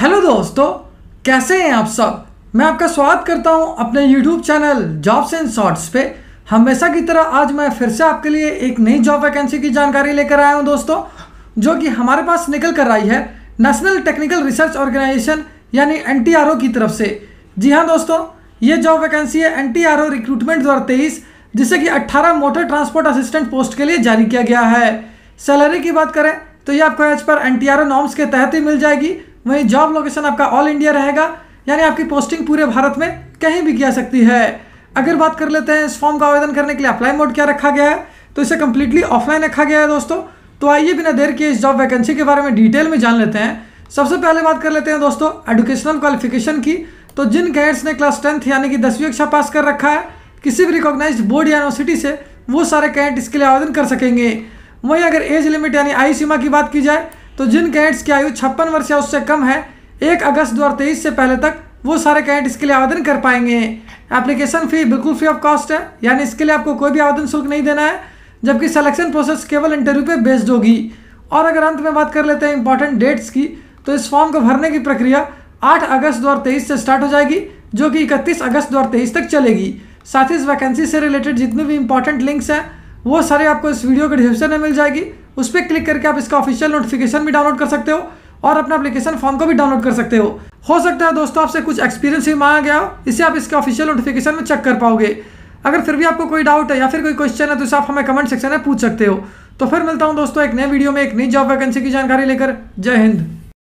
hello दोस्तों कैसे हैं आप सब मैं आपका स्वागत करता हूं अपने YouTube channel jobs and shorts पे हमेशा की तरह आज मैं फिर से आपके लिए एक नई जॉब वैकेंसी की जानकारी लेकर आया हूं दोस्तों जो कि हमारे पास निकल कर आई है नेशनल टेक्निकल रिसर्च ऑर्गेनाइजेशन यानी एन की तरफ से जी हाँ दोस्तों ये जॉब वैकेंसी है एन रिक्रूटमेंट दो जिसे कि अट्ठारह मोटर ट्रांसपोर्ट असिस्टेंट पोस्ट के लिए जारी किया गया है सैलरी की बात करें तो ये आपको एज पर एन नॉर्म्स के तहत ही मिल जाएगी वहीं जॉब लोकेशन आपका ऑल इंडिया रहेगा यानी आपकी पोस्टिंग पूरे भारत में कहीं भी की जा सकती है अगर बात कर लेते हैं इस फॉर्म का आवेदन करने के लिए अप्लाई मोड क्या रखा गया है तो इसे कम्प्लीटली ऑफलाइन रखा गया है दोस्तों तो आइए बिना देर किए इस जॉब वैकेंसी के बारे में डिटेल में जान लेते हैं सबसे पहले बात कर लेते हैं दोस्तों एडुकेशनल क्वालिफिकेशन की तो जिन कैडेट्स ने क्लास टेंथ यानी कि दसवीं कक्षा पास कर रखा है किसी भी रिकॉग्नाइज बोर्ड या यूनिवर्सिटी से वो सारे कैडेट इसके लिए आवेदन कर सकेंगे वहीं अगर एज लिमिट यानी आई सीमा की बात की जाए तो जिन कैंडिडेट्स की आयु छप्पन वर्ष या उससे कम है एक अगस्त दो से पहले तक वो सारे कैंडिडेट इसके लिए आवेदन कर पाएंगे एप्लीकेशन फ़ी बिल्कुल फ्री ऑफ कॉस्ट है यानी इसके लिए आपको कोई भी आवेदन शुल्क नहीं देना है जबकि सिलेक्शन प्रोसेस केवल इंटरव्यू पे बेस्ड होगी और अगर अंत में बात कर लेते हैं इंपॉर्टेंट डेट्स की तो इस फॉर्म को भरने की प्रक्रिया 8 अगस्त 2023 से स्टार्ट हो जाएगी जो कि 31 अगस्त 2023 तक चलेगी साथ ही इस वैकेंसी से रिलेटेड जितने भी इंपॉर्टेंट लिंक्स हैं वो सारे आपको इस वीडियो के डिस्क्रिप्शन में मिल जाएगी उस पर क्लिक करके आप इसका ऑफिशियल नोटिफिकेशन भी डाउनलोड कर सकते हो और अपना एप्लीकेशन फॉर्म को भी डाउनलोड कर सकते हो हो सकता है दोस्तों आपसे कुछ एक्सपीरियंस भी मांगा गया हो इसे आप इसके ऑफिशियल नोटिफिकेशन में चेक कर पाओगे अगर फिर भी आपको कोई डाउट है या फिर कोई क्वेश्चन है तो इसे आप हमें कमेंट सेक्शन में पूछ सकते हो तो फिर मिलता हूँ दोस्तों एक नए वीडियो में एक नई जॉब वैकेंसी की जानकारी लेकर जय हिंद